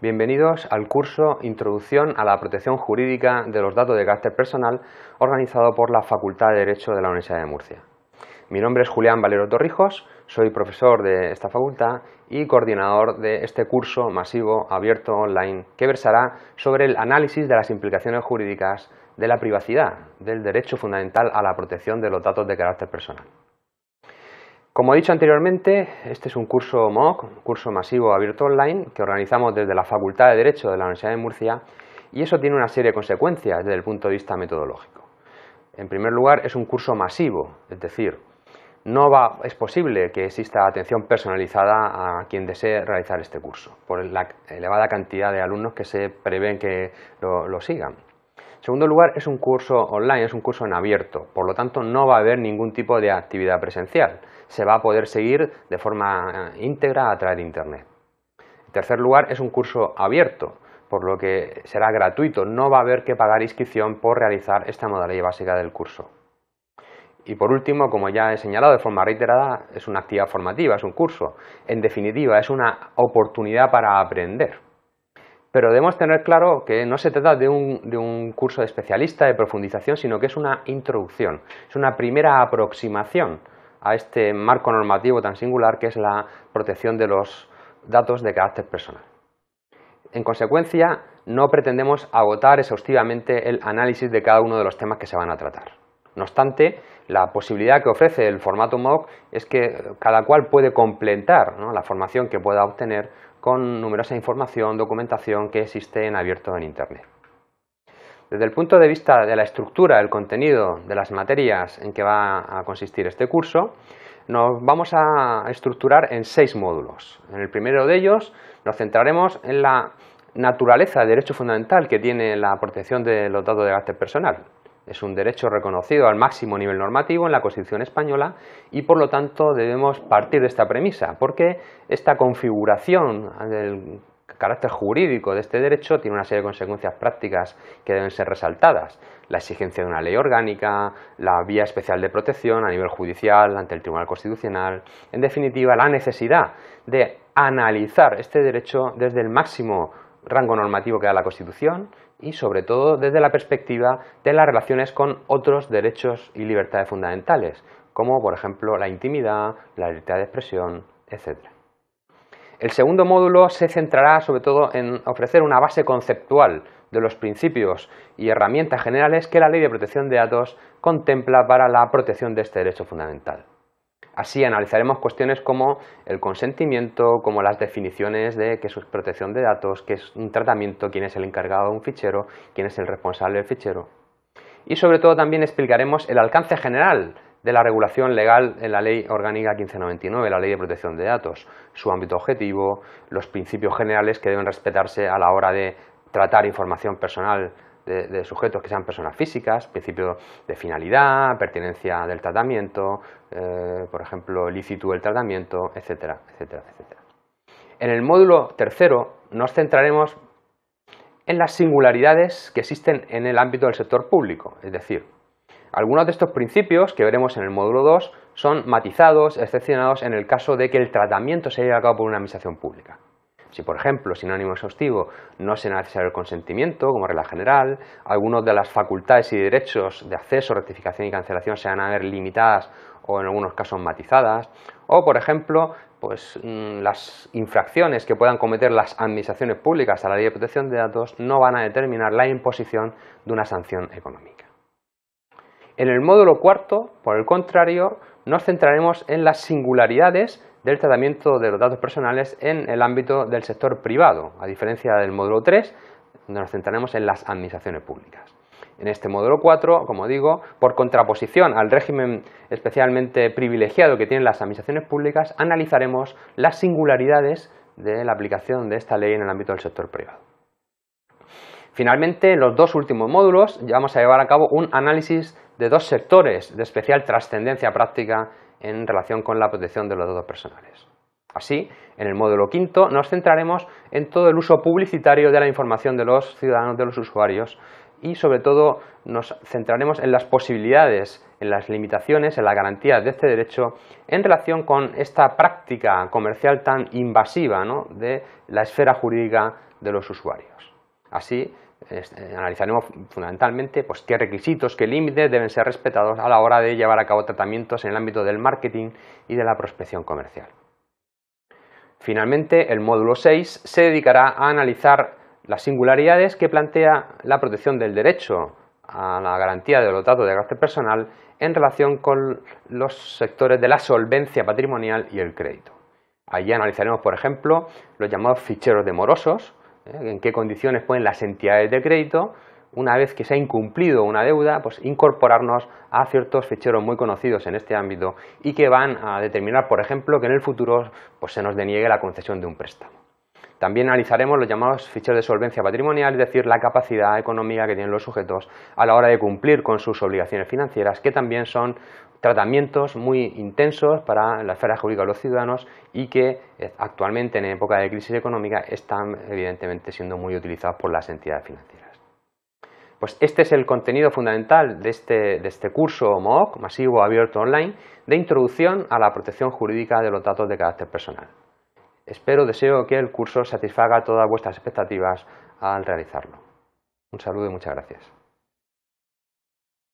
Bienvenidos al curso Introducción a la Protección Jurídica de los Datos de Carácter Personal organizado por la Facultad de Derecho de la Universidad de Murcia. Mi nombre es Julián Valero Torrijos, soy profesor de esta facultad y coordinador de este curso masivo abierto online que versará sobre el análisis de las implicaciones jurídicas de la privacidad, del derecho fundamental a la protección de los datos de carácter personal. Como he dicho anteriormente, este es un curso MOOC, un curso masivo abierto online, que organizamos desde la Facultad de Derecho de la Universidad de Murcia y eso tiene una serie de consecuencias desde el punto de vista metodológico. En primer lugar, es un curso masivo, es decir, no es posible que exista atención personalizada a quien desee realizar este curso, por la elevada cantidad de alumnos que se prevén que lo sigan segundo lugar, es un curso online, es un curso en abierto, por lo tanto no va a haber ningún tipo de actividad presencial. Se va a poder seguir de forma eh, íntegra a través de Internet. En tercer lugar, es un curso abierto, por lo que será gratuito, no va a haber que pagar inscripción por realizar esta modalidad básica del curso. Y por último, como ya he señalado de forma reiterada, es una actividad formativa, es un curso. En definitiva, es una oportunidad para aprender pero debemos tener claro que no se trata de un, curso de especialista, de profundización, sino que es una introducción, es una primera aproximación a este marco normativo tan singular que es la protección de los datos de carácter personal. En consecuencia, no pretendemos agotar exhaustivamente el análisis de cada uno de los temas que se van a tratar. No obstante, la posibilidad que ofrece el formato MOOC es que cada cual puede completar la formación que pueda obtener con numerosa información, documentación que existe en abierto en Internet. Desde el punto de vista de la estructura, el contenido de las materias en que va a consistir este curso, nos vamos a estructurar en seis módulos. En el primero de ellos nos centraremos en la naturaleza de derecho fundamental que tiene la protección de los datos de carácter personal es un derecho reconocido al máximo nivel normativo en la Constitución española y por lo tanto debemos partir de esta premisa, porque esta configuración del carácter jurídico de este derecho tiene una serie de consecuencias prácticas que deben ser resaltadas. La exigencia de una ley orgánica, la vía especial de protección a nivel judicial ante el Tribunal Constitucional, en definitiva la necesidad de analizar este derecho desde el máximo rango normativo que da la Constitución y sobre todo desde la perspectiva de las relaciones con otros derechos y libertades fundamentales, como por ejemplo la intimidad, la libertad de expresión, etc. El segundo módulo se centrará sobre todo en ofrecer una base conceptual de los principios y herramientas generales que la Ley de Protección de Datos contempla para la protección de este derecho fundamental. Así analizaremos cuestiones como el consentimiento, como las definiciones de qué es protección de datos, qué es un tratamiento, quién es el encargado de un fichero, quién es el responsable del fichero. Y sobre todo también explicaremos el alcance general de la regulación legal en la Ley Orgánica 1599, la Ley de Protección de Datos, su ámbito objetivo, los principios generales que deben respetarse a la hora de tratar información personal de, sujetos que sean personas físicas, principio de finalidad, pertinencia del tratamiento, eh, por ejemplo, lícito del tratamiento, etcétera, etcétera, etcétera. En el módulo tercero nos centraremos en las singularidades que existen en el ámbito del sector público, es decir, algunos de estos principios que veremos en el módulo 2 son matizados, excepcionados en el caso de que el tratamiento se lleve a cabo por una administración pública. Si, por ejemplo, sin ánimo exhaustivo no se necesario el consentimiento, como regla general, algunas de las facultades y derechos de acceso, rectificación y cancelación se van a ver limitadas o en algunos casos matizadas, o, por ejemplo, pues mm, las infracciones que puedan cometer las administraciones públicas a la Ley de Protección de Datos no van a determinar la imposición de una sanción económica. En el módulo cuarto, por el contrario, nos centraremos en las singularidades del tratamiento de los datos personales en el ámbito del sector privado, a diferencia del módulo 3, donde nos centraremos en las administraciones públicas. En este módulo 4, como digo, por contraposición al régimen especialmente privilegiado que tienen las administraciones públicas, analizaremos las singularidades de la aplicación de esta ley en el ámbito del sector privado. Finalmente, en los dos últimos módulos ya vamos a llevar a cabo un análisis de dos sectores de especial trascendencia práctica en relación con la protección de los datos personales. Así, en el módulo quinto nos centraremos en todo el uso publicitario de la información de los ciudadanos, de los usuarios y sobre todo nos centraremos en las posibilidades, en las limitaciones, en las garantías de este derecho en relación con esta práctica comercial tan invasiva de la esfera jurídica de los usuarios. Así, eh, analizaremos fundamentalmente pues, qué requisitos, qué límites deben ser respetados a la hora de llevar a cabo tratamientos en el ámbito del marketing y de la prospección comercial. Finalmente, el módulo 6 se dedicará a analizar las singularidades que plantea la protección del derecho a la garantía de los datos de gasto personal en relación con los sectores de la solvencia patrimonial y el crédito. Allí analizaremos, por ejemplo, los llamados ficheros de morosos, ¿eh? en qué condiciones pueden las entidades de crédito, una vez que se ha incumplido una deuda, pues incorporarnos a ciertos ficheros muy conocidos en este ámbito y que van a determinar, por ejemplo, que en el futuro pues, se nos deniegue la concesión de un préstamo. También analizaremos los llamados ficheros de solvencia patrimonial, es decir, la capacidad económica que tienen los sujetos a la hora de cumplir con sus obligaciones financieras, que también son tratamientos muy intensos para la esfera jurídica de los ciudadanos y que eh, actualmente en época de crisis económica están evidentemente siendo muy utilizados por las entidades financieras. Pues este es el contenido fundamental de este, de este curso MOOC, masivo abierto online, de introducción a la protección jurídica de los datos de carácter personal. Espero, deseo que el curso satisfaga todas vuestras expectativas al realizarlo. Un saludo y muchas gracias.